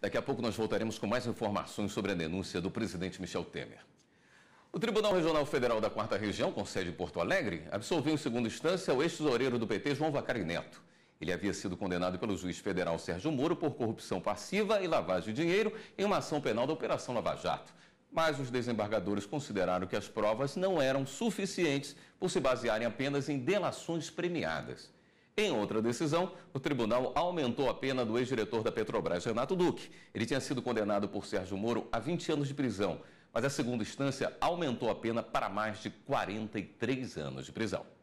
Daqui a pouco nós voltaremos com mais informações sobre a denúncia do presidente Michel Temer. O Tribunal Regional Federal da Quarta Região, com sede em Porto Alegre, absolveu em segunda instância o ex-tesoureiro do PT, João Vacari Neto. Ele havia sido condenado pelo juiz federal Sérgio Moro por corrupção passiva e lavagem de dinheiro em uma ação penal da Operação Lava Jato. Mas os desembargadores consideraram que as provas não eram suficientes por se basearem apenas em delações premiadas. Em outra decisão, o tribunal aumentou a pena do ex-diretor da Petrobras, Renato Duque. Ele tinha sido condenado por Sérgio Moro a 20 anos de prisão, mas a segunda instância aumentou a pena para mais de 43 anos de prisão.